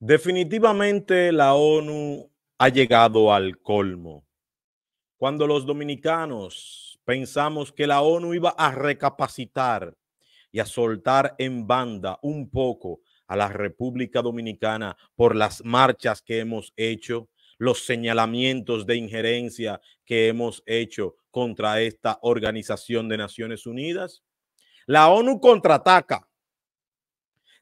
Definitivamente la ONU ha llegado al colmo. Cuando los dominicanos pensamos que la ONU iba a recapacitar y a soltar en banda un poco a la República Dominicana por las marchas que hemos hecho, los señalamientos de injerencia que hemos hecho contra esta Organización de Naciones Unidas, la ONU contraataca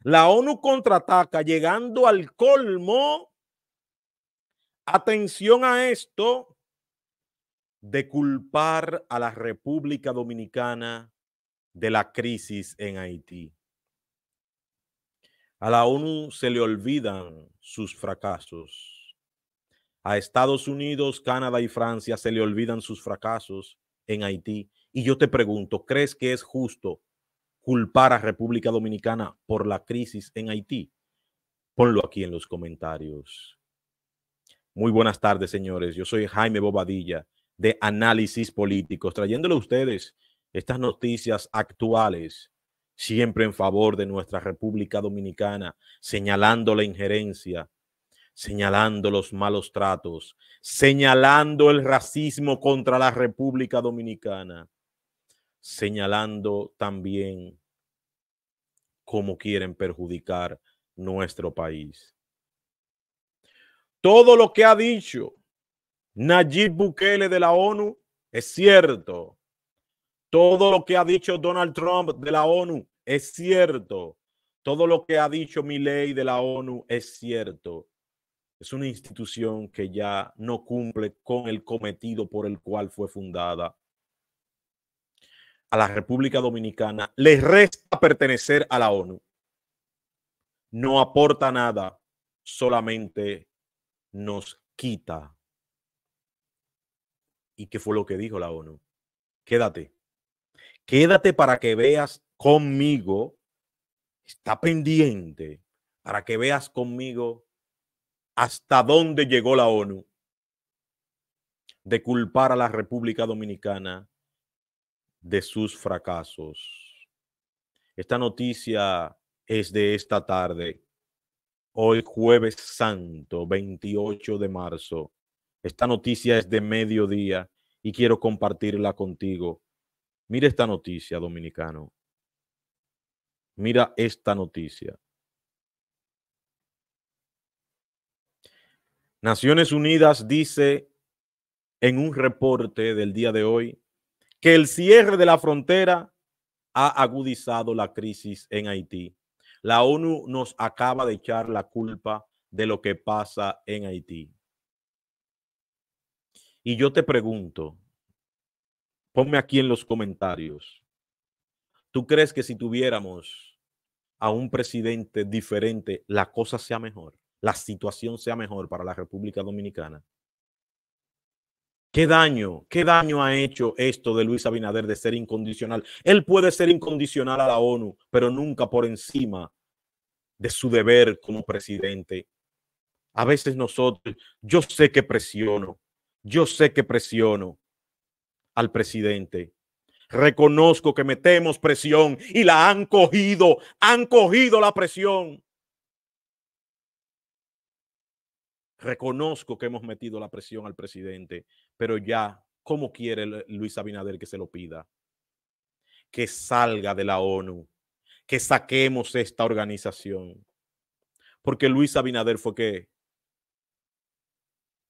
la ONU contraataca llegando al colmo, atención a esto, de culpar a la República Dominicana de la crisis en Haití. A la ONU se le olvidan sus fracasos. A Estados Unidos, Canadá y Francia se le olvidan sus fracasos en Haití. Y yo te pregunto, ¿crees que es justo culpar a República Dominicana por la crisis en Haití? Ponlo aquí en los comentarios. Muy buenas tardes, señores. Yo soy Jaime Bobadilla de Análisis Políticos, trayéndole a ustedes estas noticias actuales, siempre en favor de nuestra República Dominicana, señalando la injerencia, señalando los malos tratos, señalando el racismo contra la República Dominicana señalando también cómo quieren perjudicar nuestro país. Todo lo que ha dicho Nayib Bukele de la ONU es cierto. Todo lo que ha dicho Donald Trump de la ONU es cierto. Todo lo que ha dicho Milei de la ONU es cierto. Es una institución que ya no cumple con el cometido por el cual fue fundada a la República Dominicana les resta pertenecer a la ONU. No aporta nada, solamente nos quita. ¿Y qué fue lo que dijo la ONU? Quédate. Quédate para que veas conmigo. Está pendiente para que veas conmigo hasta dónde llegó la ONU de culpar a la República Dominicana de sus fracasos. Esta noticia es de esta tarde, hoy jueves santo, 28 de marzo. Esta noticia es de mediodía y quiero compartirla contigo. Mira esta noticia, dominicano. Mira esta noticia. Naciones Unidas dice en un reporte del día de hoy que el cierre de la frontera ha agudizado la crisis en Haití. La ONU nos acaba de echar la culpa de lo que pasa en Haití. Y yo te pregunto, ponme aquí en los comentarios, ¿tú crees que si tuviéramos a un presidente diferente, la cosa sea mejor, la situación sea mejor para la República Dominicana? ¿Qué daño, qué daño ha hecho esto de Luis Abinader de ser incondicional? Él puede ser incondicional a la ONU, pero nunca por encima de su deber como presidente. A veces nosotros, yo sé que presiono, yo sé que presiono al presidente. Reconozco que metemos presión y la han cogido, han cogido la presión. Reconozco que hemos metido la presión al presidente, pero ya, ¿cómo quiere Luis Abinader que se lo pida? Que salga de la ONU, que saquemos esta organización. Porque Luis Abinader fue que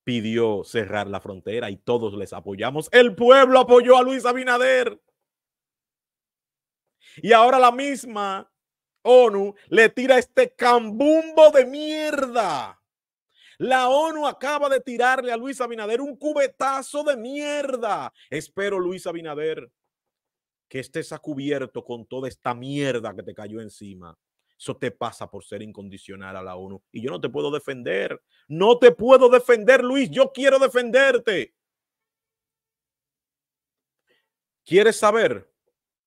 pidió cerrar la frontera y todos les apoyamos. El pueblo apoyó a Luis Abinader. Y ahora la misma ONU le tira este cambumbo de mierda la ONU acaba de tirarle a Luis Abinader un cubetazo de mierda. Espero, Luis Abinader, que estés a cubierto con toda esta mierda que te cayó encima. Eso te pasa por ser incondicional a la ONU. Y yo no te puedo defender. No te puedo defender, Luis. Yo quiero defenderte. ¿Quieres saber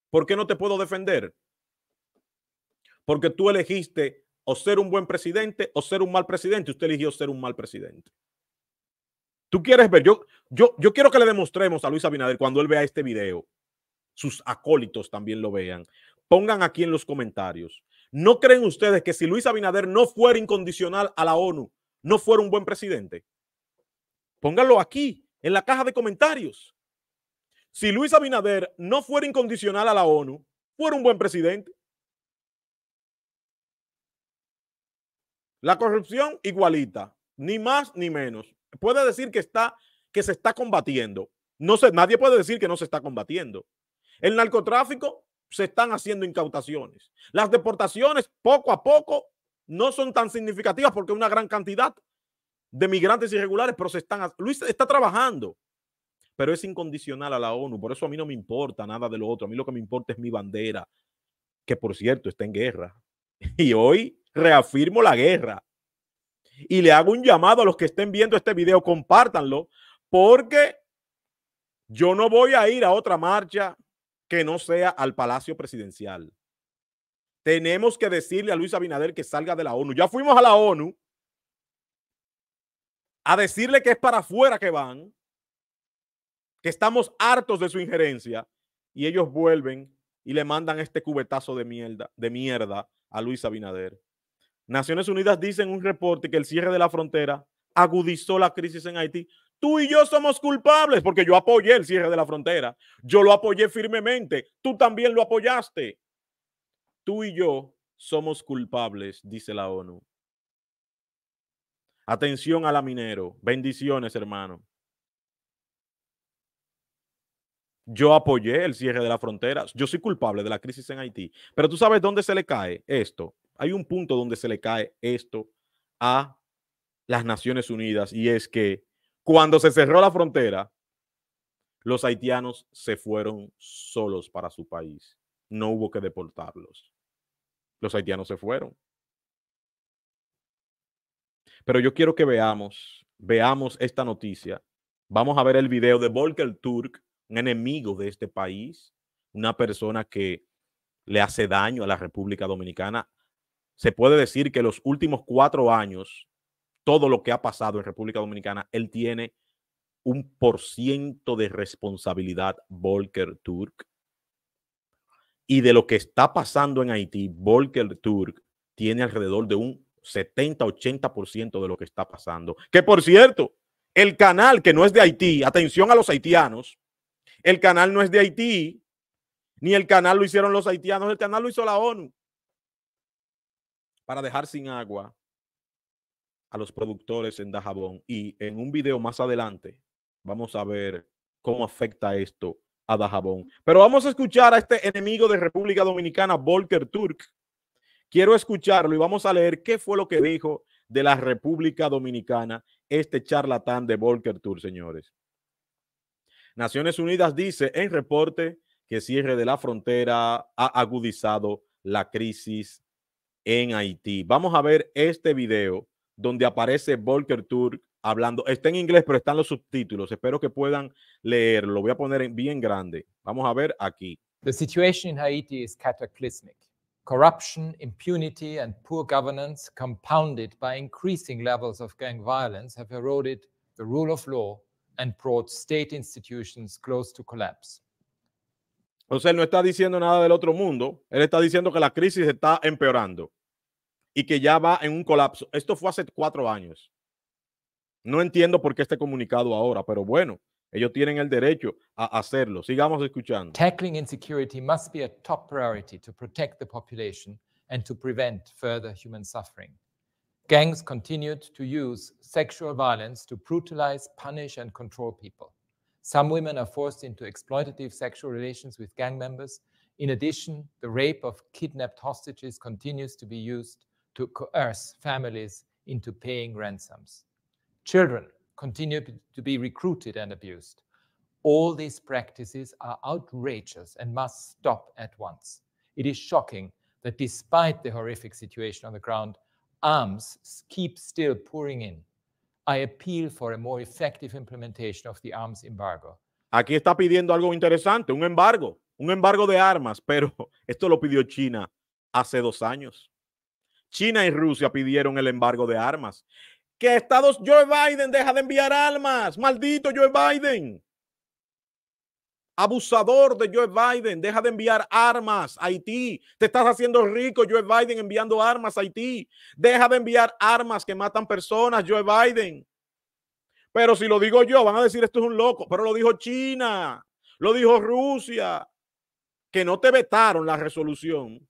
por qué no te puedo defender? Porque tú elegiste o ser un buen presidente o ser un mal presidente. Usted eligió ser un mal presidente. Tú quieres ver, yo, yo, yo quiero que le demostremos a Luis Abinader cuando él vea este video, sus acólitos también lo vean. Pongan aquí en los comentarios. ¿No creen ustedes que si Luis Abinader no fuera incondicional a la ONU, no fuera un buen presidente? Pónganlo aquí, en la caja de comentarios. Si Luis Abinader no fuera incondicional a la ONU, fuera un buen presidente. La corrupción igualita, ni más ni menos. Puede decir que está que se está combatiendo. No nadie puede decir que no se está combatiendo. El narcotráfico se están haciendo incautaciones. Las deportaciones poco a poco no son tan significativas porque una gran cantidad de migrantes irregulares, pero se están Luis está trabajando, pero es incondicional a la ONU, por eso a mí no me importa nada de lo otro, a mí lo que me importa es mi bandera, que por cierto está en guerra. Y hoy reafirmo la guerra. Y le hago un llamado a los que estén viendo este video, compártanlo, porque yo no voy a ir a otra marcha que no sea al Palacio Presidencial. Tenemos que decirle a Luis Abinader que salga de la ONU. Ya fuimos a la ONU a decirle que es para afuera que van, que estamos hartos de su injerencia y ellos vuelven y le mandan este cubetazo de mierda, de mierda a Luis Abinader. Naciones Unidas dice en un reporte que el cierre de la frontera agudizó la crisis en Haití. Tú y yo somos culpables porque yo apoyé el cierre de la frontera. Yo lo apoyé firmemente. Tú también lo apoyaste. Tú y yo somos culpables, dice la ONU. Atención a la minero. Bendiciones, hermano. Yo apoyé el cierre de la frontera. Yo soy culpable de la crisis en Haití. Pero tú sabes dónde se le cae esto hay un punto donde se le cae esto a las Naciones Unidas y es que cuando se cerró la frontera, los haitianos se fueron solos para su país. No hubo que deportarlos. Los haitianos se fueron. Pero yo quiero que veamos, veamos esta noticia. Vamos a ver el video de Volker Turk, un enemigo de este país, una persona que le hace daño a la República Dominicana, se puede decir que los últimos cuatro años, todo lo que ha pasado en República Dominicana, él tiene un por ciento de responsabilidad, Volker Turk. Y de lo que está pasando en Haití, Volker Turk tiene alrededor de un 70-80% de lo que está pasando. Que por cierto, el canal que no es de Haití, atención a los haitianos, el canal no es de Haití, ni el canal lo hicieron los haitianos, el canal lo hizo la ONU para dejar sin agua a los productores en Dajabón. Y en un video más adelante vamos a ver cómo afecta esto a Dajabón. Pero vamos a escuchar a este enemigo de República Dominicana, Volker Turk. Quiero escucharlo y vamos a leer qué fue lo que dijo de la República Dominicana este charlatán de Volker Turk, señores. Naciones Unidas dice en reporte que cierre de la frontera ha agudizado la crisis en Haití. Vamos a ver este video donde aparece Volker Turk hablando. Está en inglés, pero están los subtítulos. Espero que puedan leerlo. Voy a poner bien grande. Vamos a ver aquí. The situation in Haiti is cataclysmic. Corruption, impunity, and poor governance, compounded by increasing levels of gang violence, have eroded the rule of law and brought state institutions close to collapse. O sea, él no está diciendo nada del otro mundo. Él está diciendo que la crisis está empeorando y que ya va en un colapso. Esto fue hace cuatro años. No entiendo por qué este comunicado ahora, pero bueno, ellos tienen el derecho a hacerlo. Sigamos escuchando. Tackling insecurity must be a top priority to protect the population and to prevent further human suffering. Gangs continued to use sexual violence to brutalize, punish, and control people. Some women are forced into exploitative sexual relations with gang members. In addition, the rape of kidnapped hostages continues to be used to coerce families into paying ransoms. Children continue to be recruited and abused. All these practices are outrageous and must stop at once. It is shocking that despite the horrific situation on the ground, arms keep still pouring in. I appeal for a more effective implementation of the arms embargo. Aquí está pidiendo algo interesante, un embargo, un embargo de armas, pero esto lo pidió China hace dos años. China y Rusia pidieron el embargo de armas. Que Estados Joe Biden deja de enviar armas. Maldito Joe Biden. Abusador de Joe Biden, deja de enviar armas a Haití. Te estás haciendo rico, Joe Biden, enviando armas a Haití. Deja de enviar armas que matan personas, Joe Biden. Pero si lo digo yo, van a decir esto es un loco. Pero lo dijo China, lo dijo Rusia, que no te vetaron la resolución,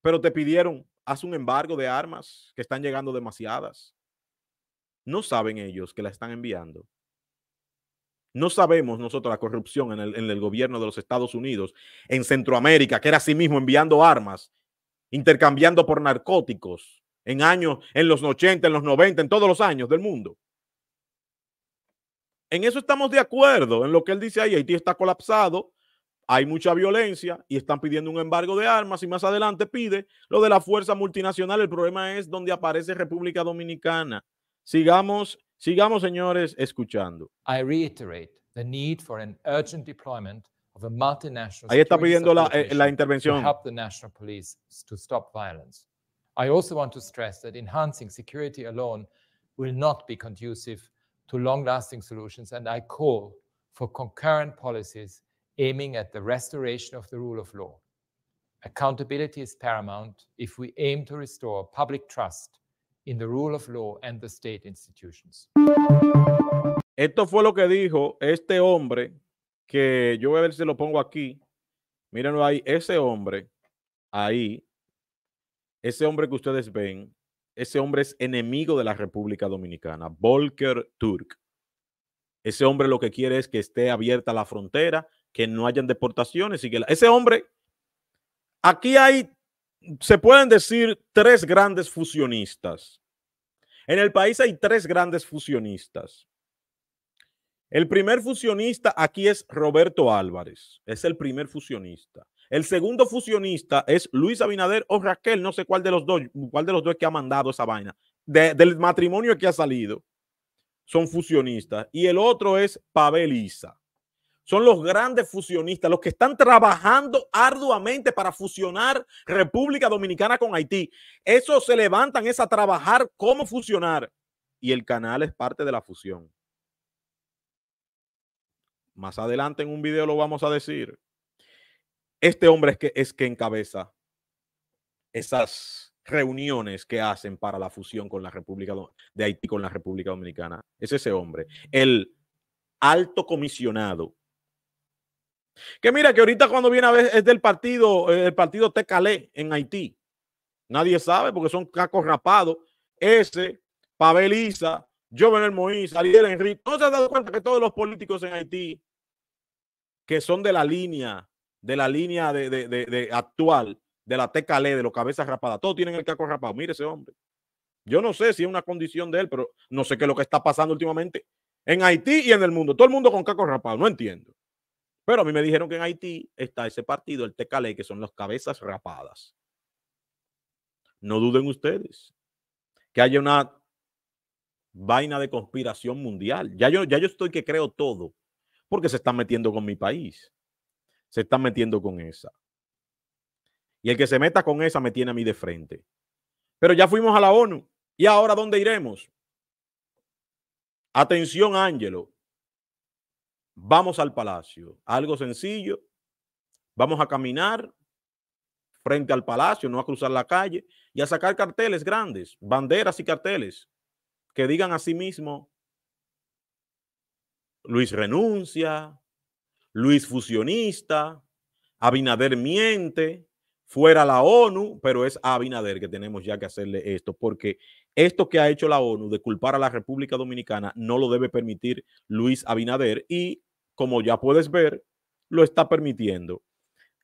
pero te pidieron ¿Hace un embargo de armas que están llegando demasiadas. No saben ellos que la están enviando. No sabemos nosotros la corrupción en el, en el, gobierno de los Estados Unidos, en Centroamérica, que era así mismo enviando armas, intercambiando por narcóticos en años, en los 80, en los 90, en todos los años del mundo. En eso estamos de acuerdo, en lo que él dice ahí, Haití está colapsado, hay mucha violencia y están pidiendo un embargo de armas y más adelante pide lo de la fuerza multinacional. El problema es donde aparece República Dominicana. Sigamos, sigamos, señores, escuchando. I reiterate the need for an urgent deployment of a multinational Ahí está pidiendo la, eh, la intervención. police I also want to stress that enhancing security alone will not be conducive to long-lasting solutions and I call for concurrent policies aiming at the restoration of the rule of law. Accountability is paramount if we aim to restore public trust in the rule of law and the state institutions. Esto fue lo que dijo este hombre que yo voy a ver si lo pongo aquí. Mírenlo ahí, ese hombre ahí, ese hombre que ustedes ven, ese hombre es enemigo de la República Dominicana, Volker Turk. Ese hombre lo que quiere es que esté abierta la frontera que no hayan deportaciones y que ese hombre, aquí hay, se pueden decir tres grandes fusionistas. En el país hay tres grandes fusionistas. El primer fusionista aquí es Roberto Álvarez, es el primer fusionista. El segundo fusionista es Luis Abinader o Raquel, no sé cuál de los dos, cuál de los dos que ha mandado esa vaina. del matrimonio que ha salido, son fusionistas. Y el otro es Pavel Isa son los grandes fusionistas, los que están trabajando arduamente para fusionar República Dominicana con Haití. Esos se levantan, es a trabajar cómo fusionar. Y el canal es parte de la fusión. Más adelante en un video lo vamos a decir. Este hombre es que, es que encabeza esas reuniones que hacen para la fusión con la República de Haití con la República Dominicana. Es ese hombre, el alto comisionado que mira, que ahorita cuando viene a ver es del partido, eh, el partido Tecalé en Haití. Nadie sabe porque son cacos rapados. Ese, Pavel Isa, Jovenel Moïse, Ariel Henry. ¿No se han dado cuenta que todos los políticos en Haití que son de la línea, de la línea de, de, actual, de la Tecalé, de los cabezas rapadas, todos tienen el caco rapado? Mire ese hombre. Yo no sé si es una condición de él, pero no sé qué es lo que está pasando últimamente en Haití y en el mundo. Todo el mundo con caco rapado, no entiendo. Pero a mí me dijeron que en Haití está ese partido, el Tecalé, que son las cabezas rapadas. No duden ustedes que haya una vaina de conspiración mundial. Ya yo, ya yo estoy que creo todo, porque se están metiendo con mi país. Se están metiendo con esa. Y el que se meta con esa me tiene a mí de frente. Pero ya fuimos a la ONU. ¿Y ahora dónde iremos? Atención, Ángelo. Vamos al palacio. Algo sencillo. Vamos a caminar frente al palacio, no a cruzar la calle, y a sacar carteles grandes, banderas y carteles que digan a sí mismo, Luis renuncia, Luis fusionista, Abinader miente, fuera la ONU, pero es Abinader que tenemos ya que hacerle esto, porque esto que ha hecho la ONU de culpar a la República Dominicana no lo debe permitir Luis Abinader y como ya puedes ver, lo está permitiendo.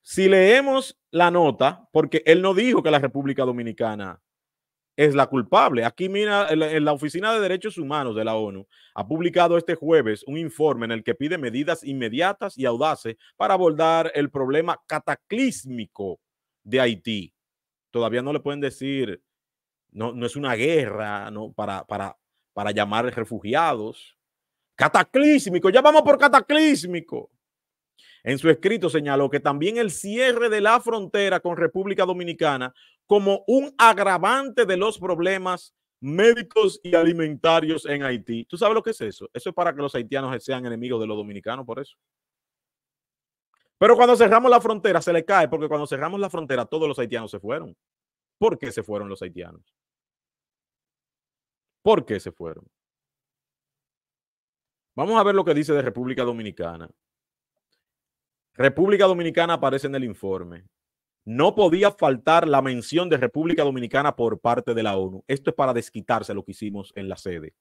Si leemos la nota, porque él no dijo que la República Dominicana es la culpable. Aquí, mira, en la Oficina de Derechos Humanos de la ONU ha publicado este jueves un informe en el que pide medidas inmediatas y audaces para abordar el problema cataclísmico de Haití. Todavía no le pueden decir, no, es una guerra ¿no? para, para, para llamar refugiados, Cataclísmico, ya vamos por cataclísmico. En su escrito señaló que también el cierre de la frontera con República Dominicana como un agravante de los problemas médicos y alimentarios en Haití. ¿Tú sabes lo que es eso? Eso es para que los haitianos sean enemigos de los dominicanos, por eso. Pero cuando cerramos la frontera se le cae, porque cuando cerramos la frontera todos los haitianos se fueron. ¿Por qué se fueron los haitianos? ¿Por qué se fueron? Vamos a ver lo que dice de República Dominicana. República Dominicana aparece en el informe. No podía faltar la mención de República Dominicana por parte de la ONU. Esto es para desquitarse lo que hicimos en la sede.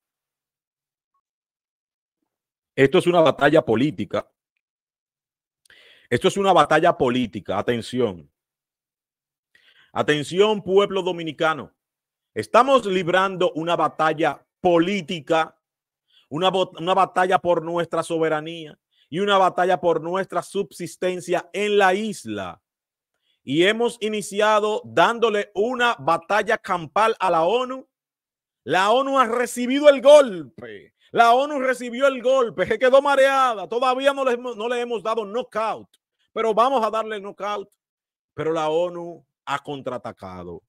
Esto es una batalla política. Esto es una batalla política. Atención. Atención, pueblo dominicano. Estamos librando una batalla política una, batalla por nuestra soberanía y una batalla por nuestra subsistencia en la isla. Y hemos iniciado dándole una batalla campal a la ONU. La ONU ha recibido el golpe. La ONU recibió el golpe, se quedó mareada. Todavía no le, no le hemos dado knockout, pero vamos a darle knockout. Pero la ONU ha contraatacado.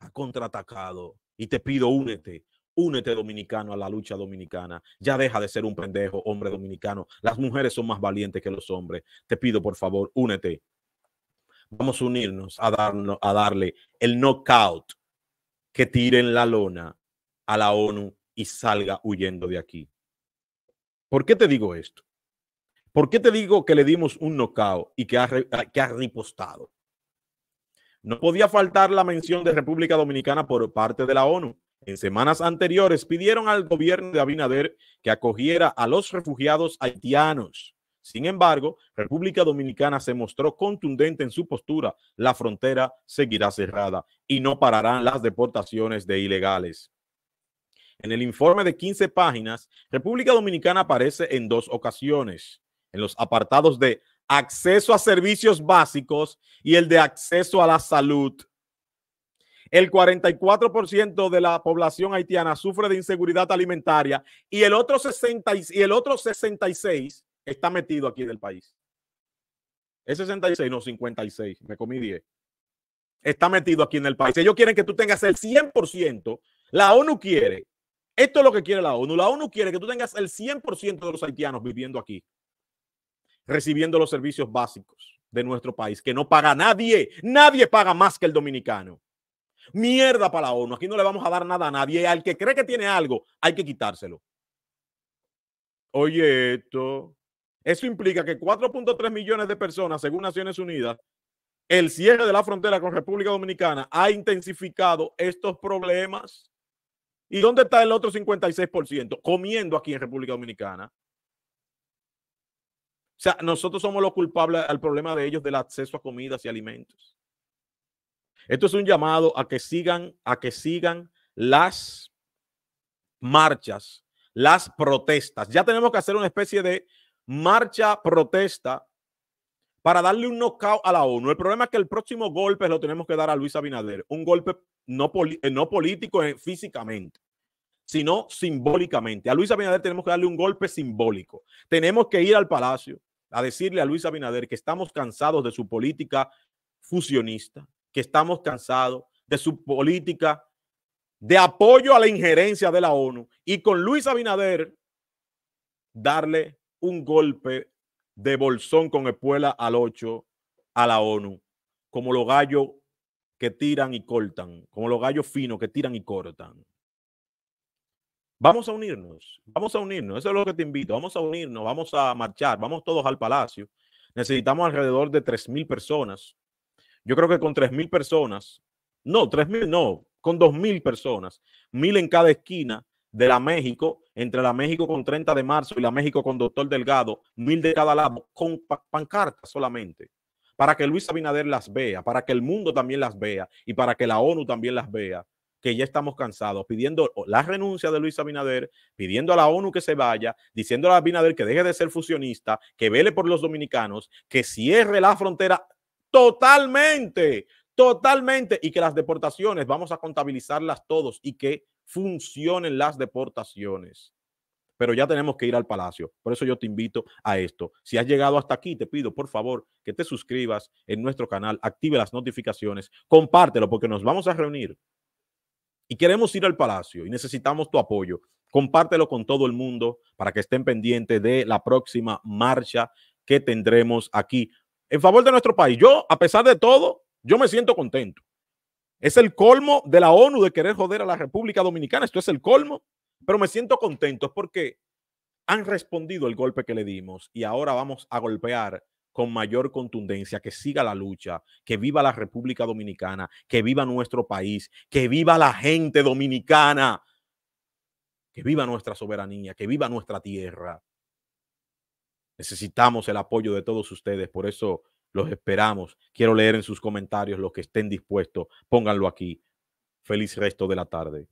Ha contraatacado. Y te pido, únete Únete dominicano a la lucha dominicana. Ya deja de ser un pendejo, hombre dominicano. Las mujeres son más valientes que los hombres. Te pido, por favor, únete. Vamos a unirnos a, darnos, a darle el knockout que tiren la lona a la ONU y salga huyendo de aquí. ¿Por qué te digo esto? ¿Por qué te digo que le dimos un knockout y que que ha ripostado? No podía faltar la mención de República Dominicana por parte de la ONU. En semanas anteriores pidieron al gobierno de Abinader que acogiera a los refugiados haitianos. Sin embargo, República Dominicana se mostró contundente en su postura. La frontera seguirá cerrada y no pararán las deportaciones de ilegales. En el informe de 15 páginas, República Dominicana aparece en dos ocasiones, en los apartados de acceso a servicios básicos y el de acceso a la salud el 44% de la población haitiana sufre de inseguridad alimentaria y el otro 66 está metido aquí en el país. Es 66, no 56, me comí 10. Está metido aquí en el país. Ellos quieren que tú tengas el 100%. La ONU quiere. Esto es lo que quiere la ONU. La ONU quiere que tú tengas el 100% de los haitianos viviendo aquí, recibiendo los servicios básicos de nuestro país, que no paga nadie. Nadie paga más que el dominicano. Mierda para la ONU. Aquí no le vamos a dar nada a nadie. Al que cree que tiene algo, hay que quitárselo. Oye, esto. Eso implica que 4.3 millones de personas, según Naciones Unidas, el cierre de la frontera con República Dominicana ha intensificado estos problemas. ¿Y dónde está el otro 56%? Comiendo aquí en República Dominicana. O sea, nosotros somos los culpables al problema de ellos del acceso a comidas y alimentos. Esto es un llamado a que sigan, a que sigan las marchas, las protestas. Ya tenemos que hacer una especie de marcha protesta para darle un knockout a la ONU. El problema es que el próximo golpe lo tenemos que dar a Luis Abinader, un golpe no, eh, político eh, físicamente, sino simbólicamente. A Luis Abinader tenemos que darle un golpe simbólico. Tenemos que ir al palacio a decirle a Luis Abinader que estamos cansados de su política fusionista, que estamos cansados de su política de apoyo a la injerencia de la ONU y con Luis Abinader darle un golpe de bolsón con espuela al 8 a la ONU, como los gallos que tiran y cortan, como los gallos finos que tiran y cortan. Vamos a unirnos, vamos a unirnos, eso es lo que te invito, vamos a unirnos, vamos a marchar, vamos todos al palacio. Necesitamos alrededor de 3.000 personas yo creo que con 3.000 personas, no, 3.000 no, con 2.000 personas, 1.000 en cada esquina de la México, entre la México con 30 de marzo y la México con Doctor Delgado, mil de cada lado, con pancartas solamente, para que Luis Abinader las vea, para que el mundo también las vea y para que la ONU también las vea, que ya estamos cansados, pidiendo la renuncia de Luis Abinader, pidiendo a la ONU que se vaya, diciendo a Abinader que deje de ser fusionista, que vele por los dominicanos, que cierre la frontera Totalmente, totalmente. Y que las deportaciones, vamos a contabilizarlas todos y que funcionen las deportaciones. Pero ya tenemos que ir al palacio. Por eso yo te invito a esto. Si has llegado hasta aquí, te pido por favor que te suscribas en nuestro canal, active las notificaciones, compártelo porque nos vamos a reunir y queremos ir al palacio y necesitamos tu apoyo. Compártelo con todo el mundo para que estén pendientes de la próxima marcha que tendremos aquí en favor de nuestro país. Yo, a pesar de todo, yo me siento contento. Es el colmo de la ONU de querer joder a la República Dominicana. Esto es el colmo, pero me siento contento porque han respondido el golpe que le dimos y ahora vamos a golpear con mayor contundencia, que siga la lucha, que viva la República Dominicana, que viva nuestro país, que viva la gente dominicana, que viva nuestra soberanía, que viva nuestra tierra. Necesitamos el apoyo de todos ustedes, por eso los esperamos. Quiero leer en sus comentarios los que estén dispuestos. Pónganlo aquí. Feliz resto de la tarde.